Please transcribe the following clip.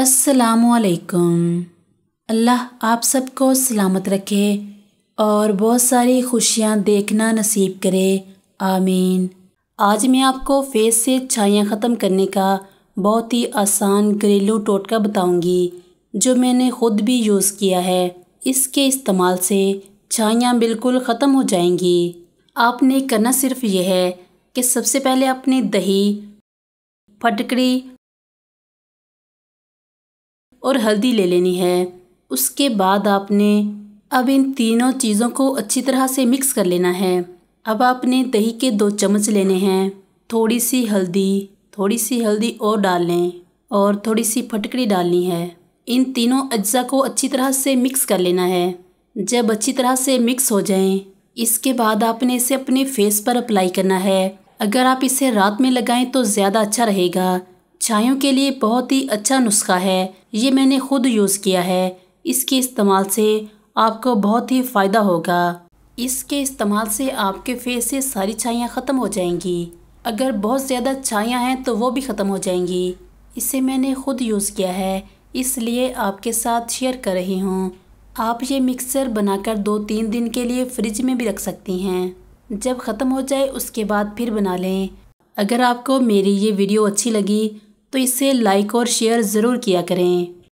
असलकुम अल्लाह आप सबको सलामत रखे और बहुत सारी खुशियाँ देखना नसीब करे आमीन आज मैं आपको फेस से छाइयाँ ख़त्म करने का बहुत ही आसान घरेलू टोटका बताऊंगी जो मैंने ख़ुद भी यूज़ किया है इसके इस्तेमाल से छाइयाँ बिल्कुल ख़त्म हो जाएंगी आपने करना सिर्फ यह है कि सबसे पहले अपनी दही फटकड़ी और हल्दी ले लेनी है उसके बाद आपने अब इन तीनों चीज़ों को अच्छी तरह से मिक्स कर लेना है अब आपने दही के दो चम्मच लेने हैं थोड़ी सी हल्दी थोड़ी सी हल्दी और डाल लें और थोड़ी सी फटकड़ी डालनी है इन तीनों अज्जा को अच्छी तरह से मिक्स कर लेना है जब अच्छी तरह से मिक्स हो जाएं इसके बाद आपने इसे अपने फेस पर अप्लाई करना है अगर आप इसे रात में लगाएं तो ज़्यादा अच्छा रहेगा चायों के लिए बहुत ही अच्छा नुस्खा है ये मैंने खुद यूज़ किया है इसके इस्तेमाल से आपको बहुत ही फ़ायदा होगा इसके इस्तेमाल से आपके फेस से सारी छाइयाँ ख़त्म हो जाएंगी अगर बहुत ज़्यादा छाइयाँ हैं तो वो भी ख़त्म हो जाएंगी इसे मैंने खुद यूज़ किया है इसलिए आपके साथ शेयर कर रही हूँ आप ये मिक्सर बनाकर दो तीन दिन के लिए फ्रिज में भी रख सकती हैं जब ख़त्म हो जाए उसके बाद फिर बना लें अगर आपको मेरी ये वीडियो अच्छी लगी तो इसे लाइक और शेयर ज़रूर किया करें